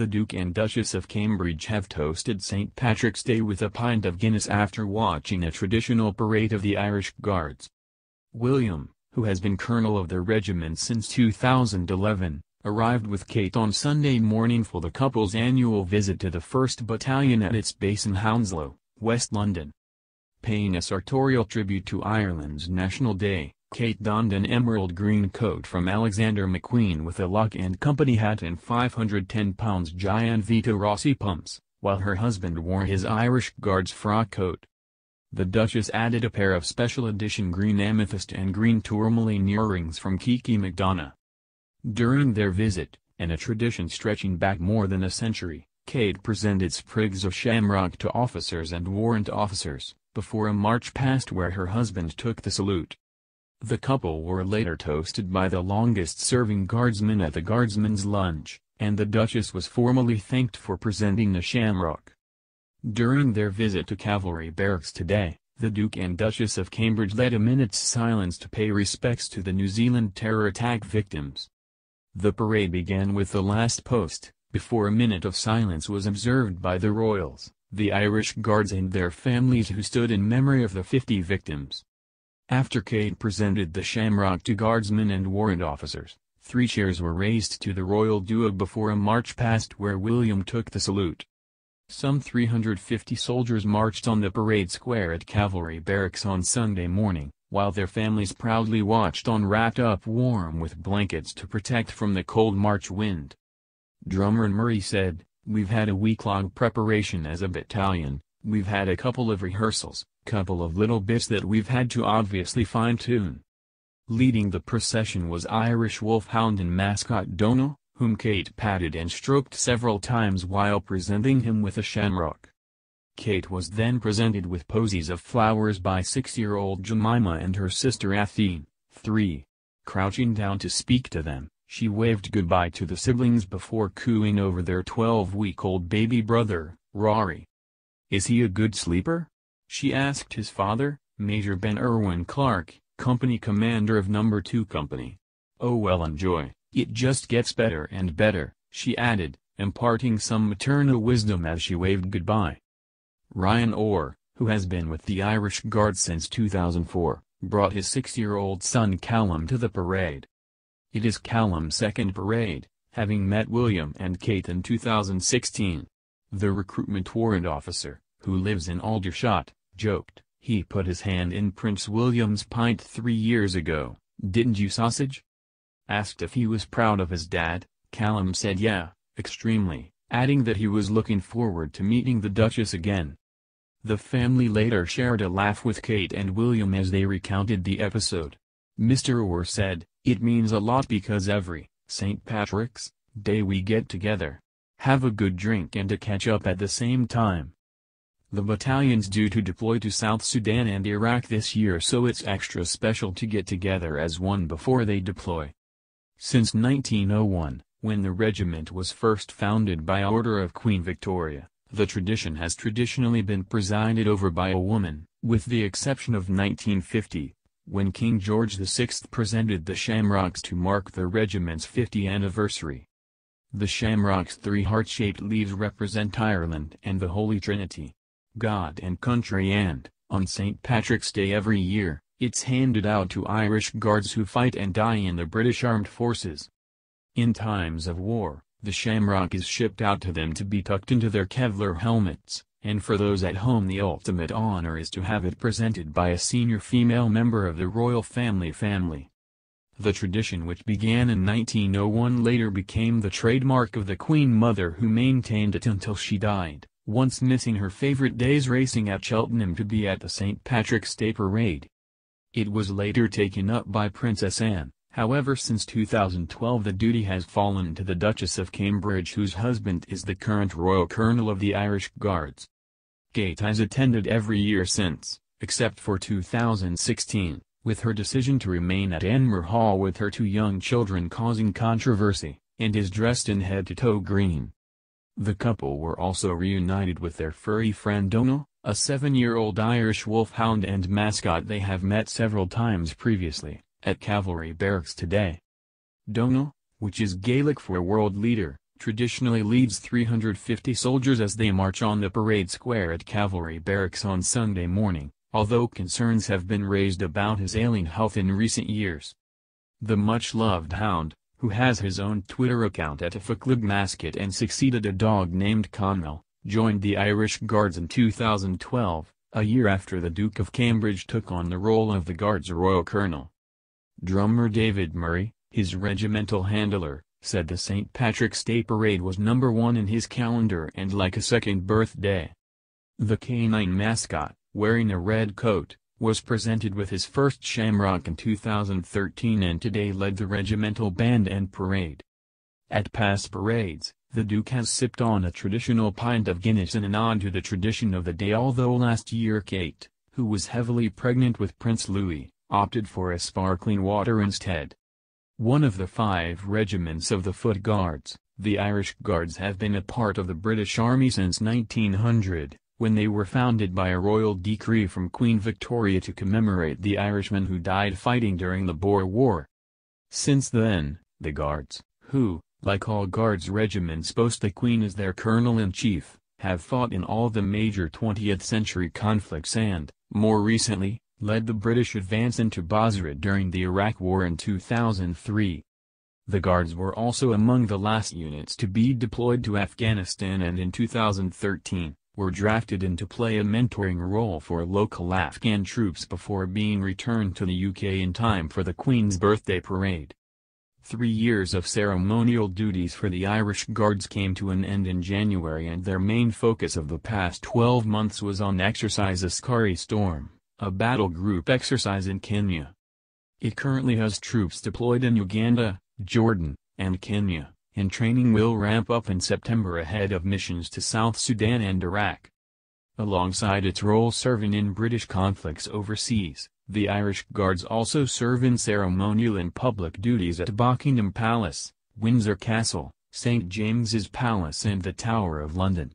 the Duke and Duchess of Cambridge have toasted St. Patrick's Day with a pint of Guinness after watching a traditional parade of the Irish Guards. William, who has been colonel of the regiment since 2011, arrived with Kate on Sunday morning for the couple's annual visit to the 1st Battalion at its base in Hounslow, West London. Paying a sartorial tribute to Ireland's National Day, Kate donned an emerald green coat from Alexander McQueen with a Lock & Company hat and 510 pounds giant Vito Rossi pumps, while her husband wore his Irish Guards frock coat. The Duchess added a pair of special edition green amethyst and green tourmaline earrings from Kiki McDonough. During their visit, and a tradition stretching back more than a century, Kate presented sprigs of shamrock to officers and warrant officers, before a march past where her husband took the salute. The couple were later toasted by the longest-serving guardsman at the guardsman's lunch, and the Duchess was formally thanked for presenting the shamrock. During their visit to Cavalry Barracks today, the Duke and Duchess of Cambridge led a minute's silence to pay respects to the New Zealand terror attack victims. The parade began with the last post, before a minute of silence was observed by the Royals, the Irish Guards and their families who stood in memory of the 50 victims. After Cade presented the shamrock to guardsmen and warrant officers, three chairs were raised to the royal duo before a march past where William took the salute. Some 350 soldiers marched on the parade square at Cavalry Barracks on Sunday morning, while their families proudly watched on wrapped up warm with blankets to protect from the cold March wind. Drummer Murray said, We've had a week-long preparation as a battalion, We've had a couple of rehearsals, couple of little bits that we've had to obviously fine-tune. Leading the procession was Irish Wolfhound and mascot Donal, whom Kate patted and stroked several times while presenting him with a shamrock. Kate was then presented with posies of flowers by six-year-old Jemima and her sister Athene, three. Crouching down to speak to them, she waved goodbye to the siblings before cooing over their 12-week-old baby brother, Rory. Is he a good sleeper? She asked his father, Major Ben Irwin Clark, company commander of No. 2 Company. Oh well enjoy, it just gets better and better, she added, imparting some maternal wisdom as she waved goodbye. Ryan Orr, who has been with the Irish Guard since 2004, brought his six-year-old son Callum to the parade. It is Callum's second parade, having met William and Kate in 2016. The recruitment warrant officer, who lives in Aldershot, joked, he put his hand in Prince William's pint three years ago, didn't you sausage? Asked if he was proud of his dad, Callum said yeah, extremely, adding that he was looking forward to meeting the Duchess again. The family later shared a laugh with Kate and William as they recounted the episode. Mr. Orr said, It means a lot because every, St. Patrick's, day we get together, have a good drink and a catch up at the same time. The battalion's due to deploy to South Sudan and Iraq this year so it's extra special to get together as one before they deploy. Since 1901, when the regiment was first founded by order of Queen Victoria, the tradition has traditionally been presided over by a woman, with the exception of 1950, when King George VI presented the shamrocks to mark the regiment's 50th anniversary. The shamrock's three heart-shaped leaves represent Ireland and the Holy Trinity. God and country and, on St. Patrick's Day every year, it's handed out to Irish guards who fight and die in the British armed forces. In times of war, the shamrock is shipped out to them to be tucked into their Kevlar helmets, and for those at home the ultimate honor is to have it presented by a senior female member of the royal family family. The tradition which began in 1901 later became the trademark of the Queen Mother who maintained it until she died, once missing her favorite day's racing at Cheltenham to be at the St. Patrick's Day Parade. It was later taken up by Princess Anne, however since 2012 the duty has fallen to the Duchess of Cambridge whose husband is the current Royal Colonel of the Irish Guards. Gate has attended every year since, except for 2016 with her decision to remain at Enmer Hall with her two young children causing controversy, and is dressed in head-to-toe green. The couple were also reunited with their furry friend Donal, a seven-year-old Irish wolfhound and mascot they have met several times previously, at Cavalry Barracks today. Donal, which is Gaelic for world leader, traditionally leads 350 soldiers as they march on the parade square at Cavalry Barracks on Sunday morning, although concerns have been raised about his ailing health in recent years. The much-loved hound, who has his own Twitter account at Afaklig Mascot and succeeded a dog named Connell, joined the Irish Guards in 2012, a year after the Duke of Cambridge took on the role of the Guards' Royal Colonel. Drummer David Murray, his regimental handler, said the St. Patrick's Day Parade was number one in his calendar and like a second birthday. The canine mascot, wearing a red coat, was presented with his first shamrock in 2013 and today led the regimental band and parade. At past parades, the Duke has sipped on a traditional pint of Guinness in an nod to the tradition of the day although last year Kate, who was heavily pregnant with Prince Louis, opted for a sparkling water instead. One of the five regiments of the Foot Guards, the Irish Guards have been a part of the British Army since 1900 when they were founded by a royal decree from Queen Victoria to commemorate the Irishmen who died fighting during the Boer War. Since then, the Guards, who, like all Guards regiments post the Queen as their colonel-in-chief, have fought in all the major 20th-century conflicts and, more recently, led the British advance into Basra during the Iraq War in 2003. The Guards were also among the last units to be deployed to Afghanistan and in 2013, were drafted in to play a mentoring role for local Afghan troops before being returned to the UK in time for the Queen's birthday parade. Three years of ceremonial duties for the Irish Guards came to an end in January and their main focus of the past 12 months was on Exercise Askari Storm, a battle group exercise in Kenya. It currently has troops deployed in Uganda, Jordan, and Kenya and training will ramp up in September ahead of missions to South Sudan and Iraq. Alongside its role serving in British conflicts overseas, the Irish Guards also serve in ceremonial and public duties at Buckingham Palace, Windsor Castle, St James's Palace and the Tower of London.